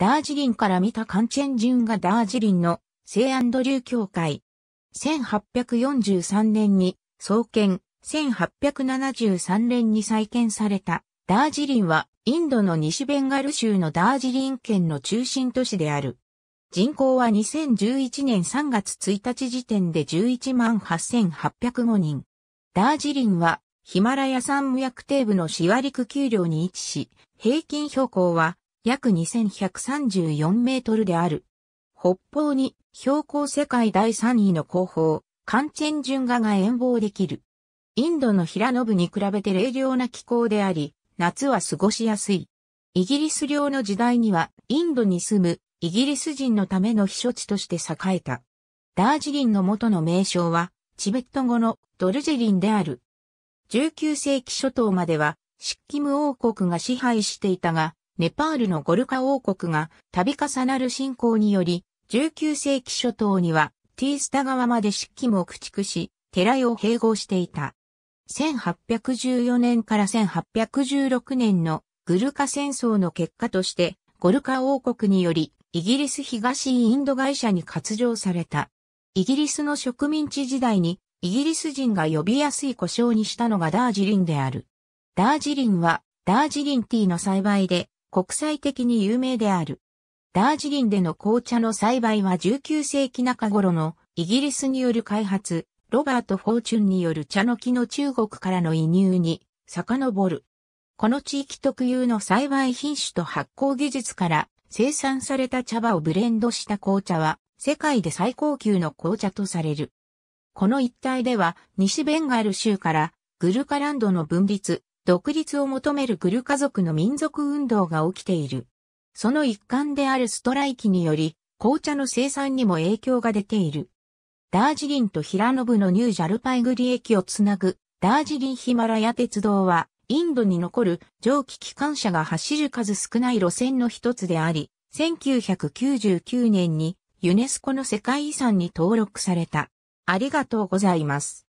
ダージリンから見たカンチェンジュンがダージリンの聖アンドリュー教会。1843年に創建、1873年に再建されたダージリンはインドの西ベンガル州のダージリン県の中心都市である。人口は2011年3月1日時点で11万8805人。ダージリンはヒマラヤ山無薬底部のシワリク丘陵に位置し、平均標高は約2134メートルである。北方に標高世界第3位の後方、カンチェンジュンガが遠望できる。インドの平野部に比べて冷涼な気候であり、夏は過ごしやすい。イギリス領の時代には、インドに住むイギリス人のための避暑地として栄えた。ダージリンの元の名称は、チベット語のドルジェリンである。19世紀初頭までは、シッキム王国が支配していたが、ネパールのゴルカ王国が度重なる侵攻により、19世紀初頭にはティースタ川まで湿気も駆逐し、寺を併合していた。1814年から1816年のグルカ戦争の結果として、ゴルカ王国によりイギリス東インド会社に割譲された。イギリスの植民地時代にイギリス人が呼びやすい故障にしたのがダージリンである。ダージリンはダージリンティーの栽培で国際的に有名である。ダージリンでの紅茶の栽培は19世紀中頃のイギリスによる開発、ロバート・フォーチュンによる茶の木の中国からの移入に遡る。この地域特有の栽培品種と発酵技術から生産された茶葉をブレンドした紅茶は世界で最高級の紅茶とされる。この一帯では西ベンガル州からグルカランドの分立、独立を求めるグル家族の民族運動が起きている。その一環であるストライキにより、紅茶の生産にも影響が出ている。ダージリンと平野部のニュージャルパイグリ駅をつなぐ、ダージリンヒマラヤ鉄道は、インドに残る蒸気機関車が走る数少ない路線の一つであり、1999年にユネスコの世界遺産に登録された。ありがとうございます。